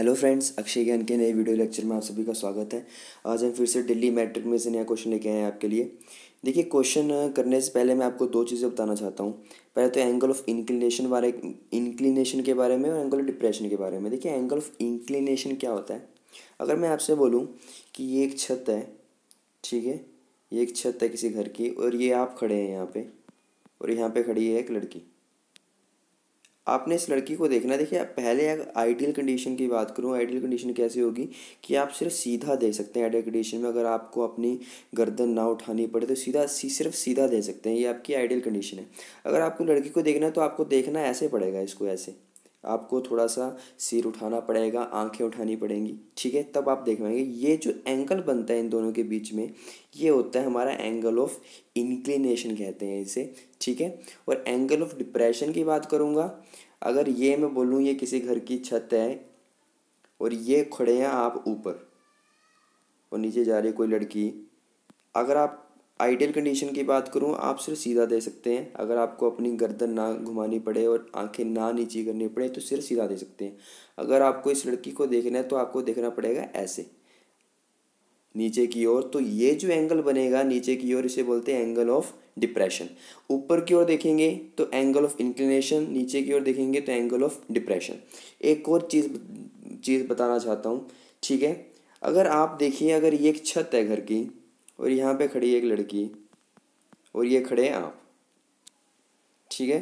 hello friends Akshay ज्ञान के नए वीडियो लेक्चर में आप सभी का स्वागत है आज हम फिर से दिल्ली मैट्रिक में से नया क्वेश्चन लेके आए हैं आपके लिए देखिए क्वेश्चन करने से पहले मैं आपको दो चीज़ें बताना चाहता हूँ पहले तो एंगल ऑफ इंक्लिनेशन बारे इंक्लिनेशन के बारे में और एंगल ऑफ डिप्रेशन के बारे में देखिए एंगल ऑफ इंक्लिनेशन क्या होता है अगर मैं आपसे बोलूँ कि ये एक छत है ठीक है ये एक छत है किसी घर की और ये आप खड़े हैं यहाँ पर और यहाँ पर खड़ी है एक लड़की आपने इस लड़की को देखना देखिए आप पहले आइडियल कंडीशन की बात करूँ आइडियल कंडीशन कैसी होगी कि आप सिर्फ सीधा दे सकते हैं आइडियल कंडीशन में अगर आपको अपनी गर्दन ना उठानी पड़े तो सीधा सी, सिर्फ सीधा दे सकते हैं ये आपकी आइडियल कंडीशन है अगर आपको लड़की को देखना है तो आपको देखना ऐसे पड़ेगा इसको ऐसे आपको थोड़ा सा सिर उठाना पड़ेगा आंखें उठानी पड़ेंगी ठीक है तब आप देख पाएंगे ये जो एंगल बनता है इन दोनों के बीच में ये होता है हमारा एंगल ऑफ इंक्लिनेशन कहते हैं इसे ठीक है और एंगल ऑफ डिप्रेशन की बात करूँगा अगर ये मैं बोलूँ ये किसी घर की छत है और ये खड़े हैं आप ऊपर और नीचे जा रही कोई लड़की अगर आप आइडियल कंडीशन की बात करूँ आप सिर्फ सीधा दे सकते हैं अगर आपको अपनी गर्दन ना घुमानी पड़े और आंखें ना नीचे करनी पड़े तो सिर्फ सीधा दे सकते हैं अगर आपको इस लड़की को देखना है तो आपको देखना पड़ेगा ऐसे नीचे की ओर तो ये जो एंगल बनेगा नीचे की ओर इसे बोलते हैं एंगल ऑफ डिप्रेशन ऊपर की ओर देखेंगे तो एंगल ऑफ इंक्लिनेशन नीचे की ओर देखेंगे तो एंगल ऑफ डिप्रेशन एक और चीज़ चीज़ बताना चाहता हूँ ठीक है अगर आप देखिए अगर ये एक छत है घर की और यहाँ पे खड़ी एक लड़की और ये खड़े हैं आप ठीक है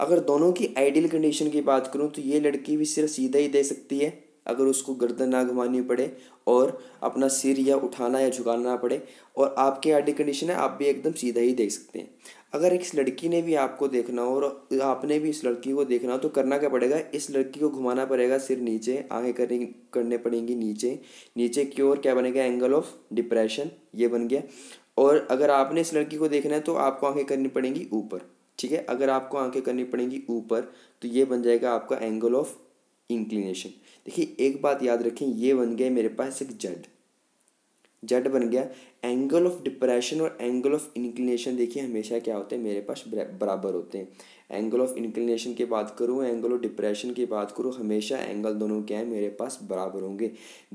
अगर दोनों की आइडियल कंडीशन की बात करूँ तो ये लड़की भी सिर्फ सीधा ही दे सकती है अगर उसको गर्दन ना घुमानी पड़े और अपना सिर या उठाना या झुकाना ना पड़े और आपके आडी कंडीशन है आप भी एकदम सीधा ही देख सकते हैं अगर इस लड़की ने भी आपको देखना हो और आपने भी इस लड़की को देखना हो तो करना क्या पड़ेगा इस लड़की को घुमाना पड़ेगा सिर नीचे आगे करने करने पड़ेंगी नीचे नीचे की ओर क्या बनेगा एंगल ऑफ डिप्रेशन ये बन गया और अगर आपने इस लड़की को देखना है तो आपको आंखें करनी पड़ेंगी ऊपर ठीक है अगर आपको आंखें करनी पड़ेंगी ऊपर तो ये बन जाएगा आपका एंगल ऑफ इंक्लिनेशन देखिए एक बात याद रखें ये बन गया मेरे पास एक जेड जेड बन गया एंगल ऑफ डिप्रेशन और एंगल ऑफ इंक्लिनेशन देखिए हमेशा क्या होते हैं मेरे पास बराबर होते हैं एंगल ऑफ इंक्लिनेशन की बात करूँ एंगल ऑफ डिप्रेशन की बात करूँ हमेशा एंगल दोनों क्या है मेरे पास बराबर होंगे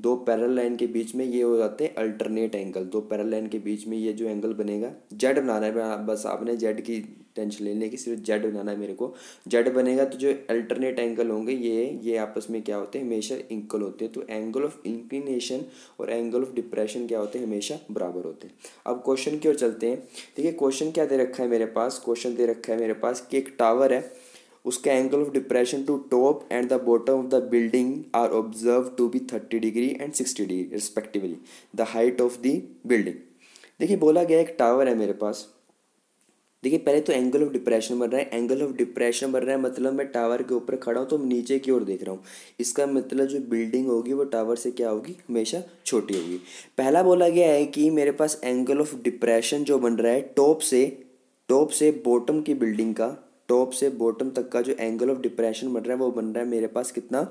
दो पैरल लाइन के बीच में ये हो जाते हैं अल्टरनेट एंगल दो पैरल लाइन के बीच में ये जो एंगल बनेगा जेड बनाना है बस आपने जेड की टेंशन लेने की सिर्फ जेड बनाना है मेरे को जेड बनेगा तो जो अल्टरनेट एंगल होंगे ये ये आपस में क्या होते हैं हमेशा इंकल होते हैं तो एंगल ऑफ इंक्लिनेशन और एंगल ऑफ डिप्रेशन क्या होते हैं हमेशा बराबर बराबर होते हैं अब क्वेश्चन की ओर चलते हैं देखिए क्वेश्चन क्या दे रखा है मेरे पास क्वेश्चन दे रखा है मेरे पास कि एक टावर है उसका angle of depression to top and the bottom of the building are observe to be thirty degree and sixty degree respectively the height of the building देखिए बोला गया एक टावर है मेरे पास देखिए पहले तो एंगल ऑफ डिप्रेशन बन रहा है एंगल ऑफ डिप्रेशन बन रहा है मतलब मैं टावर के ऊपर खड़ा हूँ तो नीचे की ओर देख रहा हूँ इसका मतलब जो बिल्डिंग होगी वो टावर से क्या होगी हमेशा छोटी होगी पहला बोला गया है कि मेरे पास एंगल ऑफ डिप्रेशन जो बन रहा है टॉप से टॉप से बॉटम की बिल्डिंग का टॉप से बॉटम तक का जो एंगल ऑफ डिप्रेशन बन रहा है वो बन रहा है मेरे पास कितना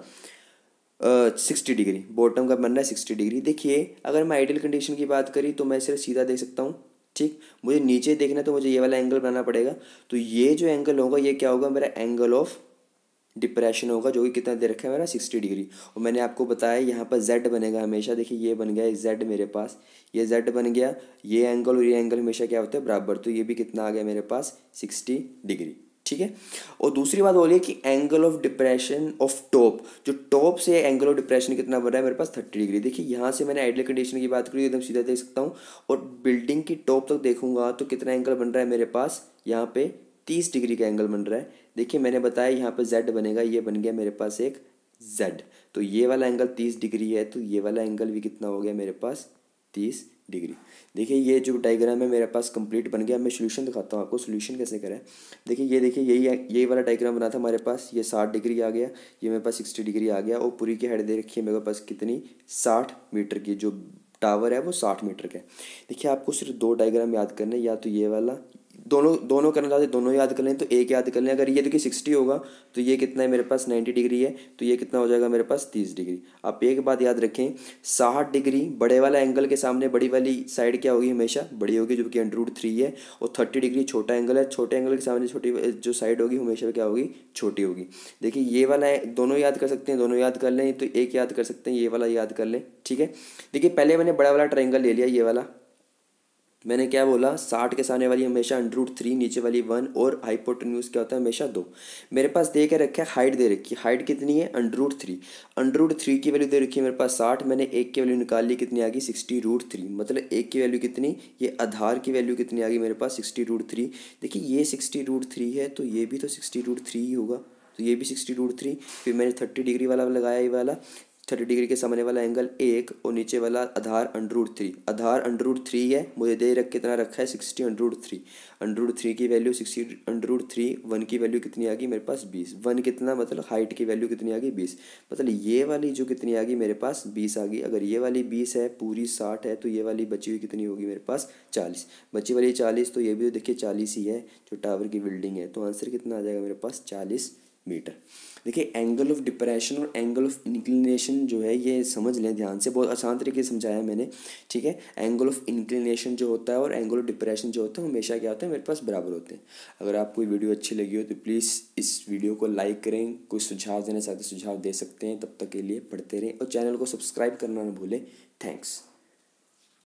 सिक्सटी डिग्री बॉटम का बन रहा है सिक्सटी डिग्री देखिए अगर मैं आइडियल कंडीशन की बात करी तो मैं सिर्फ सीधा देख सकता हूँ ठीक मुझे नीचे देखना तो मुझे ये वाला एंगल बनाना पड़ेगा तो ये जो एंगल होगा ये क्या होगा मेरा एंगल ऑफ डिप्रेशन होगा जो कि कितना दे रखा है मेरा सिक्सटी डिग्री और मैंने आपको बताया यहाँ पर जेड बनेगा हमेशा देखिए ये बन गया जेड मेरे पास ये जेड बन गया ये एंगल और ये एंगल हमेशा क्या होता है बराबर तो ये भी कितना आ गया मेरे पास सिक्सटी डिग्री ठीक है और दूसरी बात बोलिए कि angle of depression of top जो टॉप से एंगल ऑफ डिप्रेशन कितना बन रहा है मेरे पास थर्टी डिग्री देखिए यहाँ से मैंने आइडियल कंडीशन की बात करी एकदम सीधा देख सकता हूँ और बिल्डिंग की टॉप तक देखूंगा तो कितना एंगल बन रहा है मेरे पास यहाँ पे तीस डिग्री का एंगल बन रहा है देखिए मैंने बताया यहाँ पे जेड बनेगा ये बन गया मेरे पास एक जेड तो ये वाला एंगल तीस डिग्री है तो ये वाला एंगल भी कितना हो गया मेरे पास तीस डिग्री देखिए ये जो डायग्राम है मेरे पास कंप्लीट बन गया मैं सोल्यूशन दिखाता हूँ आपको सोल्यूशन कैसे करें देखिए ये देखिए यही यही वाला डायग्राम बना था हमारे पास ये साठ डिग्री आ गया ये मेरे पास सिक्सटी डिग्री आ गया और पूरी की हाइट दे रखी है मेरे पास कितनी साठ मीटर की जो टावर है वो साठ मीटर का है देखिए आपको सिर्फ दो डायग्राम याद करने या तो ये वाला दोनों दोनों करना चाहते दोनों याद कर लें तो एक याद कर लें अगर ये देखिए सिक्सटी होगा तो ये कितना है मेरे पास नाइन्टी डिग्री है तो ये कितना हो जाएगा मेरे पास तीस डिग्री आप एक बात याद रखें साठ डिग्री बड़े वाला एंगल के सामने बड़ी वाली साइड क्या होगी हमेशा बड़ी होगी जो कि अंडरूड थ्री है और थर्टी डिग्री छोटा एंगल है छोटे एंगल के सामने छोटी जो साइड होगी हमेशा क्या होगी छोटी होगी देखिए ये वाला दोनों याद कर सकते हैं दोनों याद कर लें तो एक याद कर सकते हैं ये वाला याद कर लें ठीक है देखिए पहले मैंने बड़ा वाला ट्राइंगल ले लिया ये वाला मैंने क्या बोला साठ के सामने वाली हमेशा रूट थ्री नीचे वाली वन और हाइपोटन्यूज क्या होता है हमेशा दो मेरे पास दे के रखा है हाइट दे रखी है हाइट कितनी है रूट थ्री रूट थ्री की वैल्यू दे रखी है मेरे पास साठ मैंने एक की वैल्यू निकाल ली कितनी आ गई सिक्सटी रूट थ्री मतलब एक की वैल्यू कितनी ये आधार की वैल्यू कितनी आ गई मेरे पास सिक्सटी रूट थ्री देखिए ये सिक्सटी रूट थ्री है तो ये भी तो सिक्सटी रूट थ्री ही होगा तो ये भी सिक्सटी रूट थ्री फिर मैंने थर्टी डिग्री वाला लगाया ये वाला थर्टी डिग्री के सामने वाला एंगल एक और नीचे वाला आधार अंडरूट थ्री आधार अंडरूड थ्री है मुझे दे रख कितना रखा है sixty under root three under root three की value sixty under root three one की वैल्यू कितनी आ गई मेरे पास बीस वन कितना मतलब हाइट की वैल्यू कितनी आ गई बीस मतलब ये वाली जो कितनी आ गई मेरे पास बीस आ गई अगर ये वाली बीस है पूरी साठ है तो ये वाली बची हुई कितनी होगी मेरे पास चालीस बची वाली चालीस तो ये भी तो देखिए चालीस ही है जो टावर की बिल्डिंग है तो आंसर कितना आ जाएगा मेरे पास चालीस मीटर देखिए एंगल ऑफ डिप्रेशन और एंगल ऑफ इंक्लिनेशन जो है ये समझ लें ध्यान से बहुत आसान तरीके से समझाया मैंने ठीक है एंगल ऑफ इंक्लिनेशन जो होता है और एंगल ऑफ डिप्रेशन जो होता है हमेशा क्या होता है मेरे पास बराबर होते हैं अगर आपको वीडियो अच्छी लगी हो तो प्लीज़ इस वीडियो को लाइक करें कोई सुझाव देना चाहते सुझाव दे सकते हैं तब तक के लिए पढ़ते रहें और चैनल को सब्सक्राइब करना ना भूलें थैंक्स